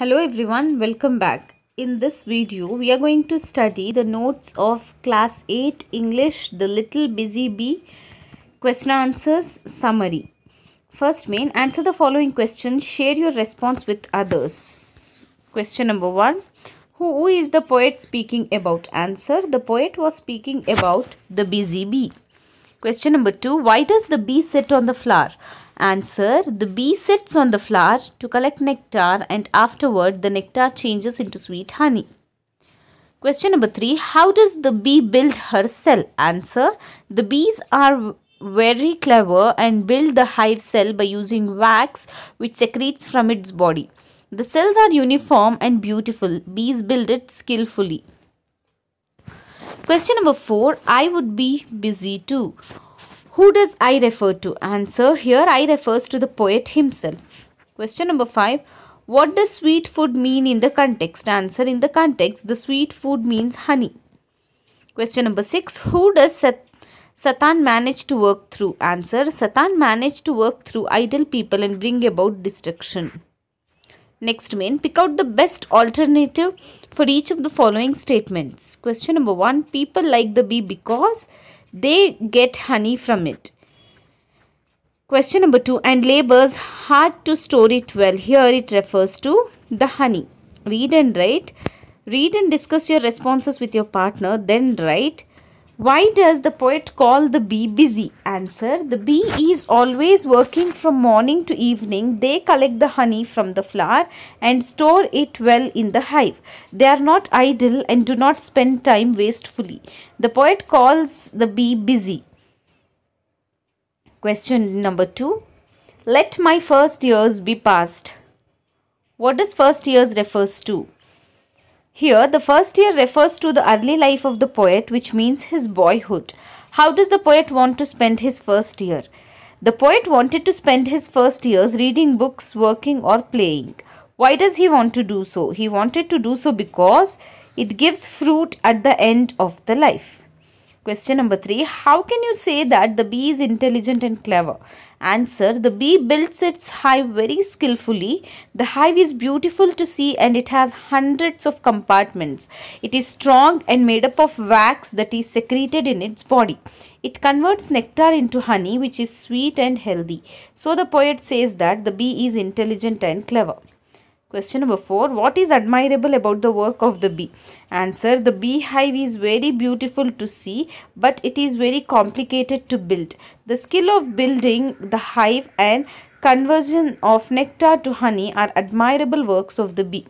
Hello everyone, welcome back. In this video, we are going to study the notes of class 8 English, the little busy bee, question answers summary. First main, answer the following question, share your response with others. Question number 1, who is the poet speaking about? Answer, the poet was speaking about the busy bee. Question number 2, why does the bee sit on the flower? Answer. The bee sits on the flower to collect nectar and afterward the nectar changes into sweet honey. Question number 3. How does the bee build her cell? Answer. The bees are very clever and build the hive cell by using wax which secretes from its body. The cells are uniform and beautiful. Bees build it skillfully. Question number 4. I would be busy too. Who does I refer to? Answer here I refers to the poet himself. Question number 5. What does sweet food mean in the context? Answer in the context the sweet food means honey. Question number 6. Who does Sat Satan manage to work through? Answer Satan managed to work through idle people and bring about destruction. Next main, pick out the best alternative for each of the following statements. Question number 1. People like the bee because they get honey from it. Question number two and labors hard to store it well. Here it refers to the honey. Read and write. Read and discuss your responses with your partner, then write why does the poet call the bee busy? Answer The bee is always working from morning to evening. They collect the honey from the flower and store it well in the hive. They are not idle and do not spend time wastefully. The poet calls the bee busy. Question number two Let my first years be past. What does first years refers to? Here, the first year refers to the early life of the poet, which means his boyhood. How does the poet want to spend his first year? The poet wanted to spend his first years reading books, working, or playing. Why does he want to do so? He wanted to do so because it gives fruit at the end of the life. Question number 3. How can you say that the bee is intelligent and clever? Answer. The bee builds its hive very skillfully. The hive is beautiful to see and it has hundreds of compartments. It is strong and made up of wax that is secreted in its body. It converts nectar into honey which is sweet and healthy. So the poet says that the bee is intelligent and clever. Question number 4. What is admirable about the work of the bee? Answer. The beehive is very beautiful to see but it is very complicated to build. The skill of building the hive and conversion of nectar to honey are admirable works of the bee.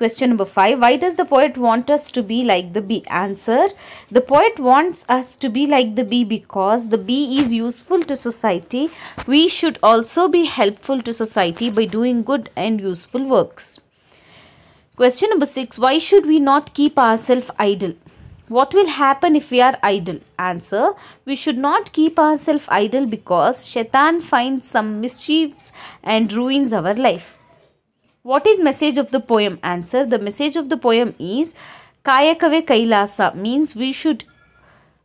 Question number 5. Why does the poet want us to be like the bee? Answer. The poet wants us to be like the bee because the bee is useful to society. We should also be helpful to society by doing good and useful works. Question number 6. Why should we not keep ourselves idle? What will happen if we are idle? Answer. We should not keep ourselves idle because Shaitan finds some mischiefs and ruins our life. What is message of the poem? Answer. The message of the poem is Kayakave Kailasa means we should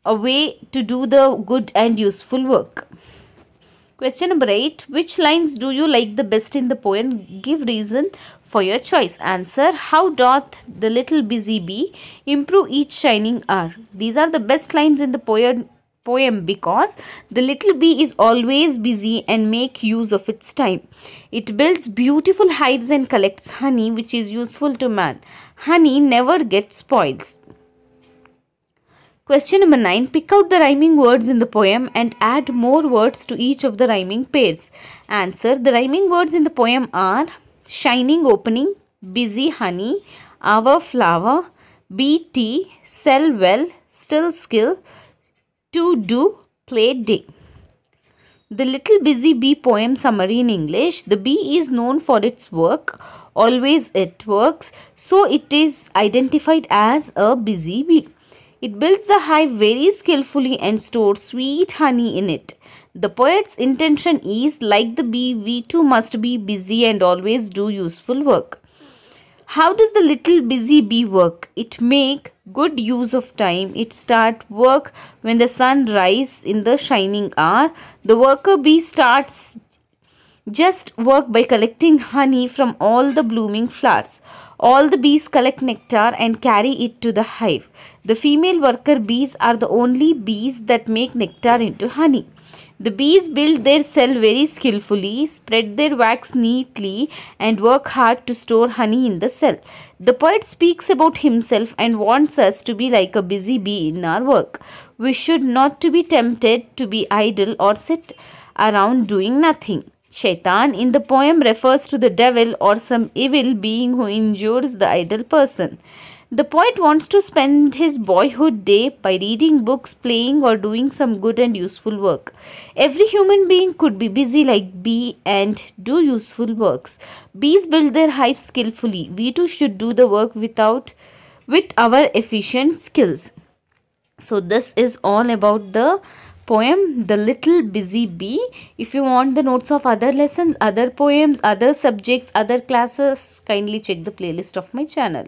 a way to do the good and useful work. Question number 8. Which lines do you like the best in the poem? Give reason for your choice. Answer. How doth the little busy bee improve each shining hour? These are the best lines in the poem poem because the little bee is always busy and make use of its time. It builds beautiful hives and collects honey which is useful to man. Honey never gets spoils. Question number 9. Pick out the rhyming words in the poem and add more words to each of the rhyming pairs. Answer. The rhyming words in the poem are shining opening, busy honey, our flower, BT, sell well, still skill, to do play day. The Little Busy Bee poem summary in English. The bee is known for its work, always it works, so it is identified as a busy bee. It builds the hive very skillfully and stores sweet honey in it. The poet's intention is like the bee, we too must be busy and always do useful work. How does the little busy bee work? It make good use of time. It start work when the sun rise in the shining hour. The worker bee starts just work by collecting honey from all the blooming flowers. All the bees collect nectar and carry it to the hive. The female worker bees are the only bees that make nectar into honey. The bees build their cell very skillfully, spread their wax neatly, and work hard to store honey in the cell. The poet speaks about himself and wants us to be like a busy bee in our work. We should not to be tempted to be idle or sit around doing nothing. Shaitan in the poem refers to the devil or some evil being who injures the idle person. The poet wants to spend his boyhood day by reading books, playing, or doing some good and useful work. Every human being could be busy like bee and do useful works. Bees build their hive skillfully. We too should do the work without with our efficient skills. So this is all about the poem The Little Busy Bee. If you want the notes of other lessons, other poems, other subjects, other classes, kindly check the playlist of my channel.